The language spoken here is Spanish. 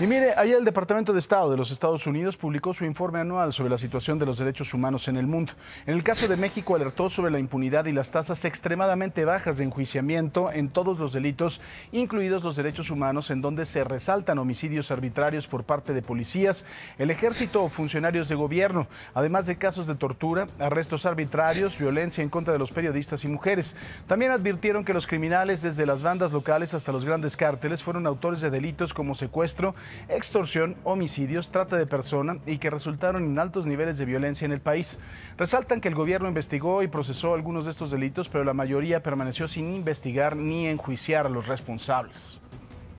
Y mire, ayer el Departamento de Estado de los Estados Unidos publicó su informe anual sobre la situación de los derechos humanos en el mundo. En el caso de México alertó sobre la impunidad y las tasas extremadamente bajas de enjuiciamiento en todos los delitos, incluidos los derechos humanos, en donde se resaltan homicidios arbitrarios por parte de policías, el ejército o funcionarios de gobierno, además de casos de tortura, arrestos arbitrarios, violencia en contra de los periodistas y mujeres. También advirtieron que los criminales, desde las bandas locales hasta los grandes cárteles, fueron autores de delitos como secuestro, extorsión, homicidios, trata de persona y que resultaron en altos niveles de violencia en el país. Resaltan que el gobierno investigó y procesó algunos de estos delitos, pero la mayoría permaneció sin investigar ni enjuiciar a los responsables.